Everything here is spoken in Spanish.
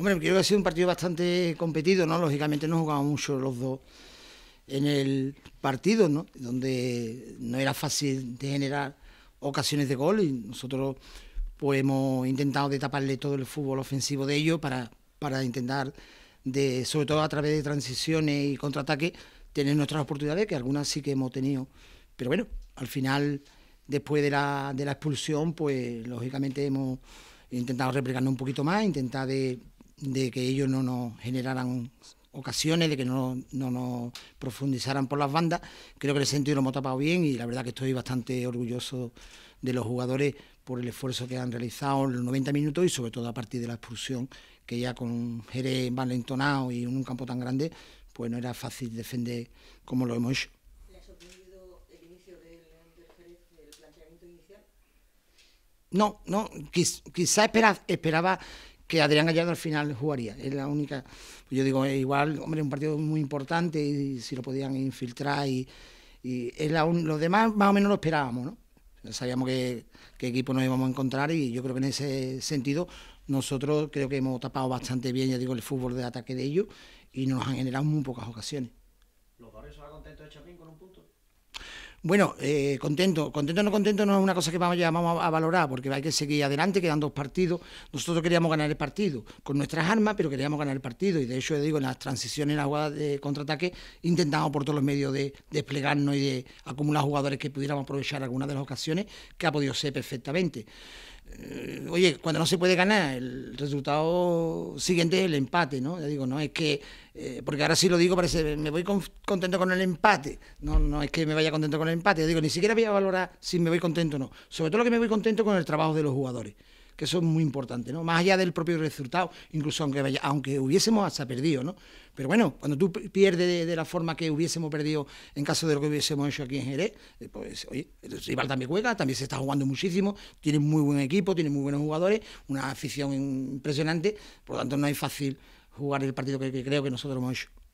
Hombre, creo que ha sido un partido bastante competido, ¿no? Lógicamente no jugamos mucho los dos en el partido, ¿no? Donde no era fácil de generar ocasiones de gol y nosotros pues hemos intentado de taparle todo el fútbol ofensivo de ellos para, para intentar de, sobre todo a través de transiciones y contraataques, tener nuestras oportunidades, que algunas sí que hemos tenido. Pero bueno, al final, después de la, de la expulsión, pues lógicamente hemos intentado replicarnos un poquito más, intentar de de que ellos no nos generaran ocasiones, de que no nos profundizaran por las bandas. Creo que el sentido lo hemos tapado bien y la verdad que estoy bastante orgulloso de los jugadores por el esfuerzo que han realizado en los 90 minutos y sobre todo a partir de la expulsión, que ya con Jerez entonado y en un campo tan grande, pues no era fácil defender como lo hemos hecho. ha sorprendido el inicio del, planteamiento inicial? No, no, quizás quizá esperaba que Adrián Gallardo al final jugaría. Es la única. Pues yo digo, eh, igual, hombre, un partido muy importante y si lo podían infiltrar y, es los demás más o menos lo esperábamos, ¿no? Sabíamos qué, qué equipo nos íbamos a encontrar y yo creo que en ese sentido nosotros creo que hemos tapado bastante bien, ya digo, el fútbol de ataque de ellos y nos han generado muy pocas ocasiones. ¿Los de Chapín con un punto? Bueno, eh, contento, contento o no contento no es una cosa que vamos, a, valorar, porque hay que seguir adelante, quedan dos partidos. Nosotros queríamos ganar el partido con nuestras armas, pero queríamos ganar el partido. Y de hecho, digo, en las transiciones, en las jugadas de contraataque, intentamos por todos los medios desplegarnos y de acumular jugadores que pudiéramos aprovechar algunas de las ocasiones, que ha podido ser perfectamente. Eh, oye, cuando no se puede ganar, el resultado siguiente es el empate, ¿no? Ya digo, no es que, eh, porque ahora sí lo digo, parece, me voy contento con el empate, no, no es que me vaya contento con el empate, ya digo, ni siquiera voy a valorar si me voy contento o no, sobre todo lo que me voy contento con el trabajo de los jugadores que eso es muy importante, ¿no? Más allá del propio resultado, incluso aunque, aunque hubiésemos hasta perdido, ¿no? Pero bueno, cuando tú pierdes de, la forma que hubiésemos perdido en caso de lo que hubiésemos hecho aquí en Jerez, eh, pues oye, el rival también juega, también se está jugando muchísimo, tiene muy buen equipo, tiene muy buenos jugadores, una afición impresionante, por lo tanto no es fácil jugar el partido que creo que nosotros hemos hecho.